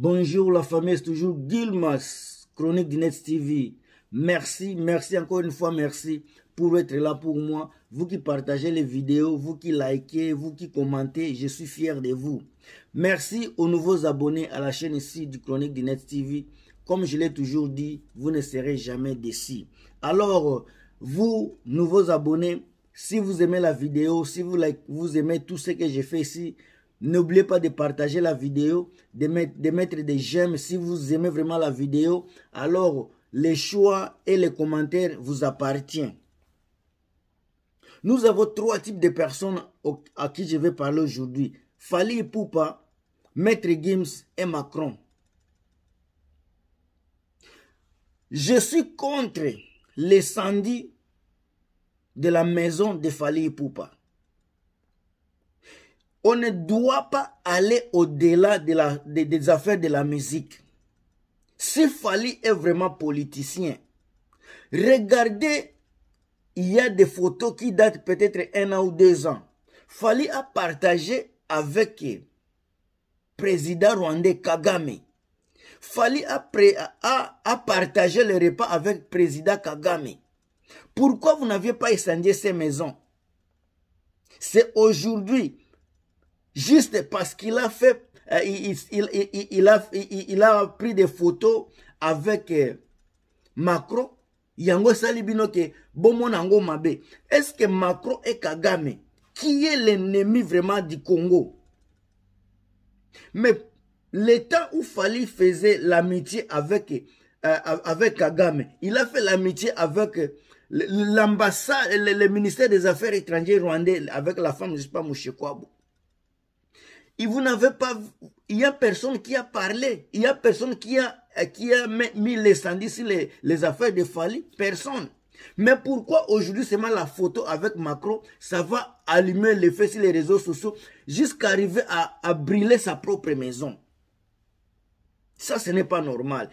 Bonjour la famille, c'est toujours Gilmas, chronique du Net TV. Merci, merci encore une fois, merci pour être là pour moi. Vous qui partagez les vidéos, vous qui likez, vous qui commentez, je suis fier de vous. Merci aux nouveaux abonnés à la chaîne ici du chronique du Net TV. Comme je l'ai toujours dit, vous ne serez jamais déçus. Alors, vous, nouveaux abonnés, si vous aimez la vidéo, si vous, vous aimez tout ce que j'ai fait ici, N'oubliez pas de partager la vidéo, de mettre, des j'aime. Si vous aimez vraiment la vidéo, alors les choix et les commentaires vous appartiennent. Nous avons trois types de personnes à qui je vais parler aujourd'hui. Fali Poupa, Maître Gims et Macron. Je suis contre les sandis de la maison de Fali Poupa on ne doit pas aller au-delà des affaires de la musique. Si Fali est vraiment politicien, regardez, il y a des photos qui datent peut-être un an ou deux ans. Fali a partagé avec le euh, président rwandais Kagame. Fali a, a partagé le repas avec le président Kagame. Pourquoi vous n'aviez pas incendié ces maisons C'est aujourd'hui juste parce qu'il a fait, euh, il, a, il, a, pris des photos avec euh, Macron, Yango Est-ce que Macron et Kagame, qui est l'ennemi vraiment du Congo? Mais l'État où Fali faisait l'amitié avec, euh, avec Kagame, il a fait l'amitié avec l'ambassade, le, ministère des Affaires étrangères rwandais, avec la femme, je ne sais pas, Mouchekwabo vous n'avez pas... Il y a personne qui a parlé. Il y a personne qui a, qui a mis les sandis sur les, les affaires de Fali. Personne. Mais pourquoi aujourd'hui seulement la photo avec Macron, ça va allumer l'effet sur les réseaux sociaux jusqu'à arriver à, à brûler sa propre maison Ça, ce n'est pas normal.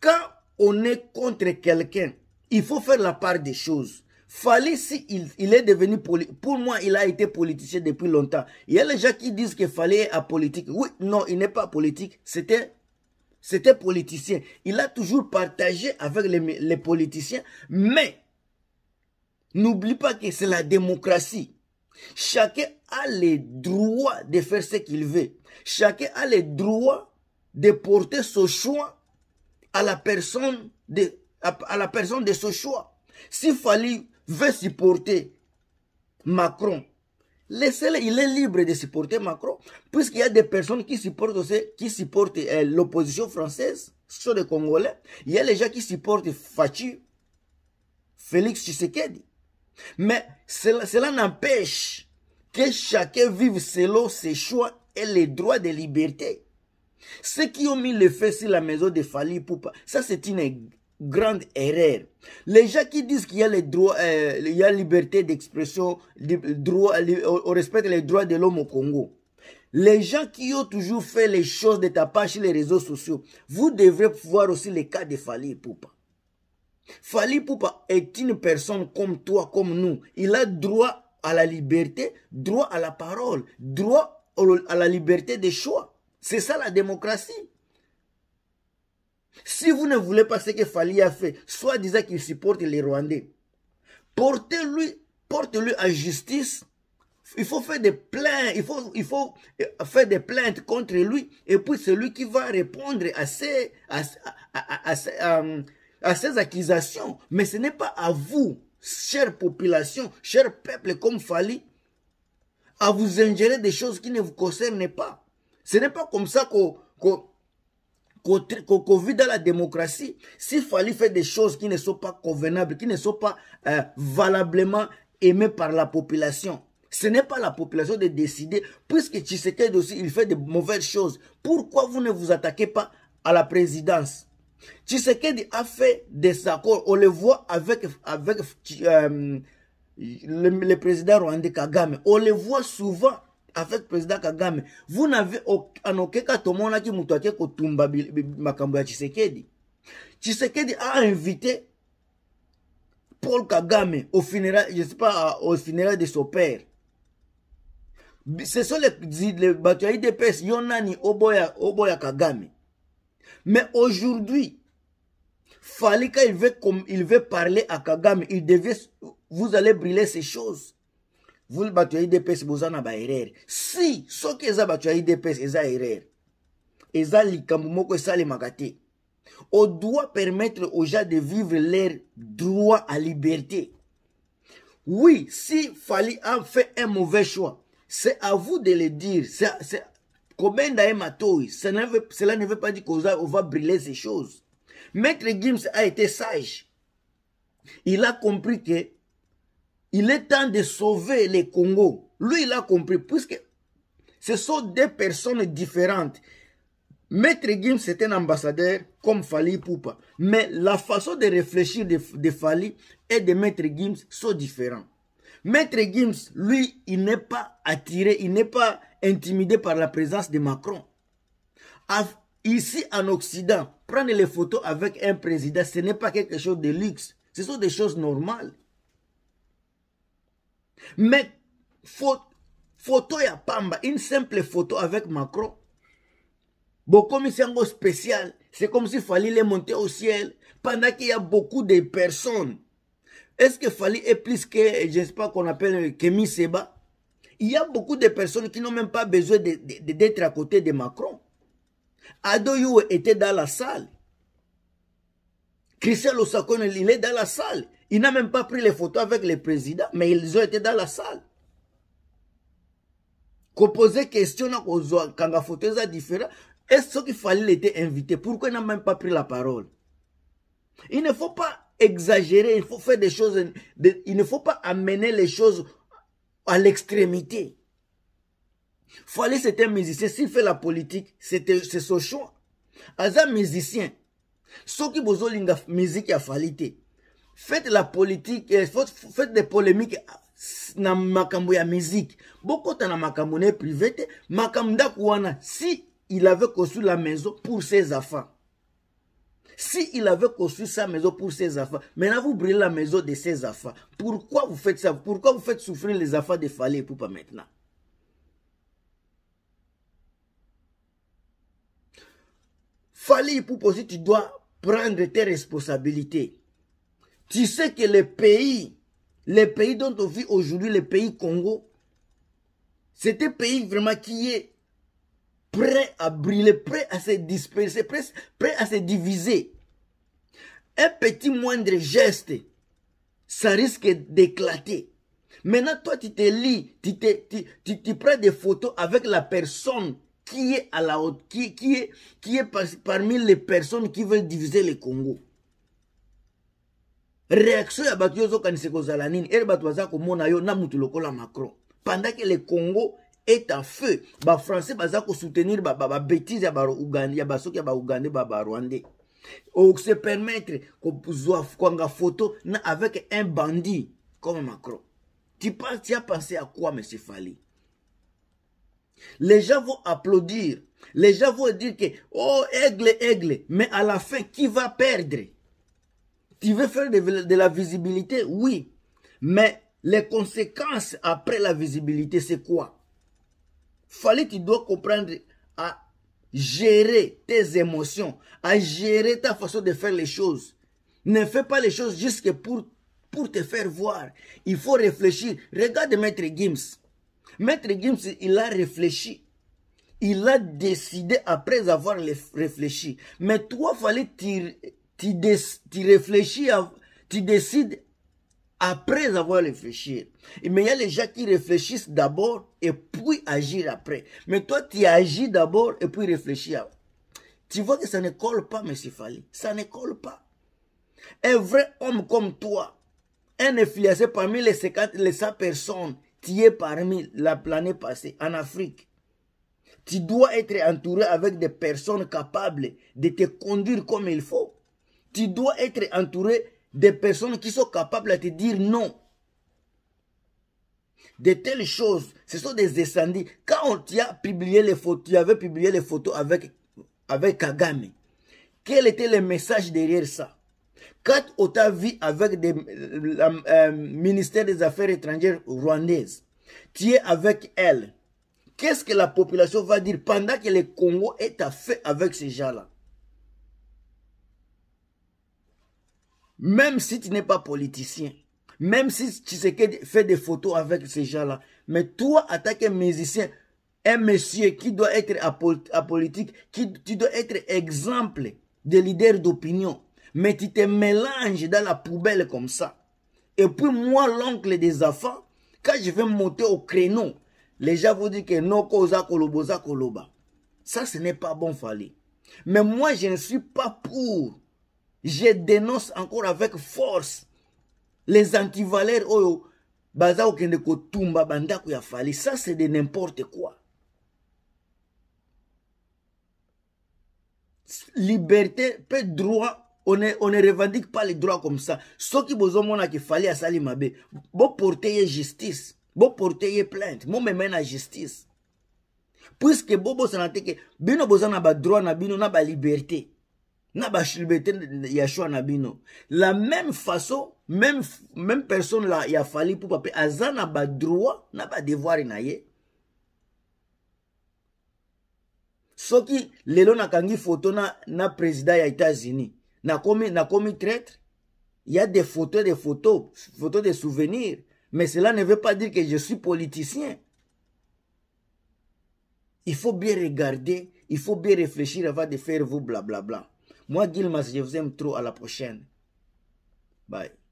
Quand on est contre quelqu'un, il faut faire la part des choses. Fali, si il, est devenu pour moi, il a été politicien depuis longtemps. Il y a les gens qui disent que Fali est politique Oui, non, il n'est pas politique. C'était c'était politicien. Il a toujours partagé avec les, politiciens, mais n'oublie pas que c'est la démocratie. Chacun a le droit de faire ce qu'il veut. Chacun a le droit de porter son choix à la personne de, à, la personne de ce choix. S'il fallait veut supporter Macron, laissez il est libre de supporter Macron, puisqu'il y a des personnes qui supportent, qui supportent euh, l'opposition française, sur les Congolais. Il y a les gens qui supportent Fachi, Félix Tshisekedi. Mais cela, n'empêche que chacun vive selon ses choix et les droits de liberté. Ceux qui ont mis le feu sur la maison de Fali Poupa, ça c'est une grande erreur. Les gens qui disent qu'il y a les droits, euh, il y a liberté d'expression, droit, on respecte les droits de l'homme au Congo. Les gens qui ont toujours fait les choses de ta part sur les réseaux sociaux, vous devrez voir aussi le cas de Fali Poupa. Fali Poupa est une personne comme toi, comme nous. Il a droit à la liberté, droit à la parole, droit à la liberté de choix. C'est ça la démocratie. Si vous ne voulez pas ce que Fali a fait, soit disant qu'il supporte les Rwandais, portez-lui portez lui à justice. Il faut faire des plaintes, il faut, il faut euh, faire des plaintes contre lui, et puis c'est lui qui va répondre à ces, à, euh, accusations. Mais ce n'est pas à vous, chère population, cher peuple comme Fali, à vous ingérer des choses qui ne vous concernent pas. Ce n'est pas comme ça qu'on qu'on vit dans la démocratie, s'il fallait faire des choses qui ne sont pas convenables, qui ne sont pas euh, valablement aimées par la population, ce n'est pas la population de décider, puisque Tshisekedi aussi, il fait de mauvaises choses. Pourquoi vous ne vous attaquez pas à la présidence Tshisekedi a fait des accords, on le voit avec, avec euh, le, le président rwandais Kagame, on le voit souvent avec président Kagame vous n'avez en aucun cas qui que ake kotumba makambo a Chisekedi. Chisekedi a invité Paul Kagame au funérail je sais pas au funérail de son père ce sont les, les bato ya IDPS oboya oboya Kagame mais aujourd'hui Falika il veut comme il veut parler à Kagame il devait vous allez briller ces choses battez bato ya vous en un erreur. si soki eza bato ya idps eza erreur eza likambo moko esalemaka erreur. on doit permettre aux gens de vivre leur droit à liberté oui si fali a fait un mauvais choix c'est à vous de le dire c'est un cela ne veut pas dire qu'on va brûler ces choses maître gims a été sage il a compris que il est temps de sauver les Congo. Lui, il a compris, puisque ce sont deux personnes différentes. Maître Gims, c'est un ambassadeur comme Fali Poupa. Mais la façon de réfléchir de, Fali et de Maître Gims sont différentes. Maître Gims, lui, il n'est pas attiré, il n'est pas intimidé par la présence de Macron. Ici, en Occident, prendre les photos avec un président, ce n'est pas quelque chose de luxe. Ce sont des choses normales. Mais photo ya pamba, une simple photo avec Macron, spécial, c'est comme s'il fallait les monter au ciel pendant qu'il y a beaucoup de personnes. Est-ce que Fali est plus que, je qu'on appelle Kemi Seba Il y a beaucoup de personnes qui n'ont même pas besoin d'être à côté de Macron. Adoyou était dans la salle. Christian Osakone il est dans la salle. Il n'a même pas pris les photos avec les présidents, mais ils ont été dans la salle. Qu'on posait question quand la photo est est-ce qu'il fallait l'être invité Pourquoi il n'a même pas pris la parole Il ne faut pas exagérer, il faut faire des choses, il ne faut pas amener les choses à l'extrémité. Fallait c'était un musicien, s'il fait la politique, c'est son choix. Aza musicien, ceux qui ont musique a fallu faites la politique, eh, faites des polémiques na makambo ya musique. Bokota na makambo ne privée, si il avait construit la maison pour ses enfants. Si il avait construit sa maison pour ses enfants, maintenant vous brûlez la maison de ses enfants. Pourquoi vous faites ça Pourquoi vous faites souffrir les enfants de Fali pour pas maintenant Falé pour aussi, tu dois prendre tes responsabilités. Tu sais que les pays, les pays dont on vit aujourd'hui, les pays Congo, c'est un pays vraiment qui est prêt à brûler, prêt à se disperser, prêt, à se diviser. Un petit moindre geste, ça risque d'éclater. Maintenant, toi, tu te lis, tu, prends des photos avec la personne qui est à la haute, qui, qui est, qui est parmi les personnes qui veulent diviser le Congo réaction ya bato yo ozokanisa kozala nini Er bato baza komona yo na mutu lokola macron pendant que le congo est en feu bafrançais baza kosoutenir soutenir ba, ba ya basoki ya Rwanda. barwandais se permettre qu'on kwanga photo na avec un bandit comme macron tu, penses, tu as pensé à quoi monsieur fali les gens vont applaudir les gens vont dire que oh aigle aigle mais à la fin qui va perdre tu veux faire de, la visibilité Oui. Mais les conséquences après la visibilité, c'est quoi Fallait, tu dois comprendre à gérer tes émotions, à gérer ta façon de faire les choses. Ne fais pas les choses juste pour, pour te faire voir. Il faut réfléchir. Regarde Maître Gims. Maître Gims, il a réfléchi. Il a décidé après avoir réfléchi. Mais toi, fallait tu, réfléchis, tu décides après avoir réfléchi. Mais il y a les gens qui réfléchissent d'abord et puis agir après. Mais toi, tu agis d'abord et puis réfléchis Tu vois que ça ne colle pas, M. Fali. Ça ne colle pas. Un vrai homme comme toi, un effiacé parmi les 50, les 100 personnes, qui est parmi la planète passée en Afrique. Tu dois être entouré avec des personnes capables de te conduire comme il faut tu dois être entouré des personnes qui sont capables de te dire non. De telles choses, ce sont des incendies. Quand on a publié les photos, tu avais publié les photos avec, avec Kagame, quel était le message derrière ça Quand on t'a vu avec le euh, ministère des Affaires étrangères rwandaises, tu es avec elle. Qu'est-ce que la population va dire pendant que le Congo est à fait avec ces gens-là Même si tu n'es pas politicien, même si tu sais tu fais des photos avec ces gens-là, mais toi, en tant que musicien, un monsieur qui doit être apolitique, qui, tu dois être exemple de leader d'opinion, mais tu te mélanges dans la poubelle comme ça. Et puis moi, l'oncle des enfants, quand je vais monter au créneau, les gens vont dire que non, Ça, ce n'est pas bon, Fali. Mais moi, je ne suis pas pour je dénonce encore avec force les antivaleurs oyo baza kokende kotumba bandako ya fali ça c'est de n'importe quoi liberté mpe droit on ne, on ne revendique pas les droits comme ça soki bozomonaki fali asali mabe boporte ye justice boporte ye plainte momema ye na justice puiske bobosana te ke bino boza na badroit na bino na baliberté na la même façon même, même personne il ya fali pour papa aza na droit na na ye soki lelo nakangi photo na, na président ya états-unis nakomi y traître a des photos des photos photos de souvenirs mais cela ne veut pas dire que je suis politicien il faut bien regarder il faut bien réfléchir avant de faire vous blablabla moi, Gilmas, je vous aime trop. À la prochaine. Bye.